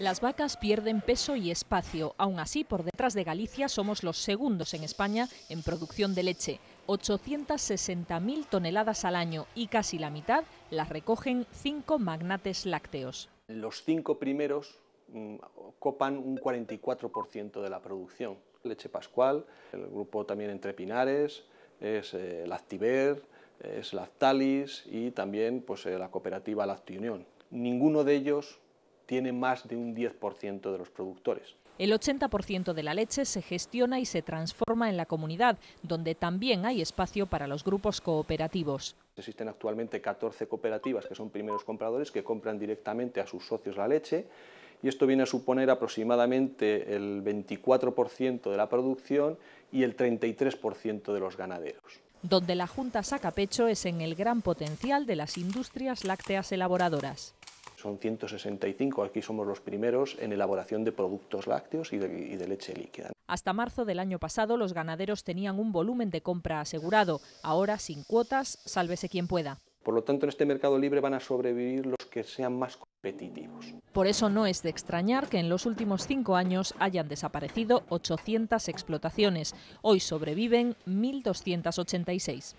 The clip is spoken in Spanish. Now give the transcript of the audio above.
Las vacas pierden peso y espacio. Aún así, por detrás de Galicia somos los segundos en España en producción de leche. 860.000 toneladas al año y casi la mitad las recogen cinco magnates lácteos. Los cinco primeros mm, copan un 44% de la producción. Leche Pascual, el grupo también entre Pinares, es eh, Lactiver, es Lactalis y también pues, eh, la cooperativa Lactiunión. Ninguno de ellos tiene más de un 10% de los productores. El 80% de la leche se gestiona y se transforma en la comunidad, donde también hay espacio para los grupos cooperativos. Existen actualmente 14 cooperativas que son primeros compradores que compran directamente a sus socios la leche y esto viene a suponer aproximadamente el 24% de la producción y el 33% de los ganaderos. Donde la Junta saca pecho es en el gran potencial de las industrias lácteas elaboradoras son 165, aquí somos los primeros en elaboración de productos lácteos y de, leche líquida. Hasta marzo del año pasado los ganaderos tenían un volumen de compra asegurado, ahora sin cuotas, sálvese quien pueda. Por lo tanto, en este mercado libre van a sobrevivir los que sean más competitivos. Por eso no es de extrañar que en los últimos cinco años hayan desaparecido 800 explotaciones. Hoy sobreviven 1.286.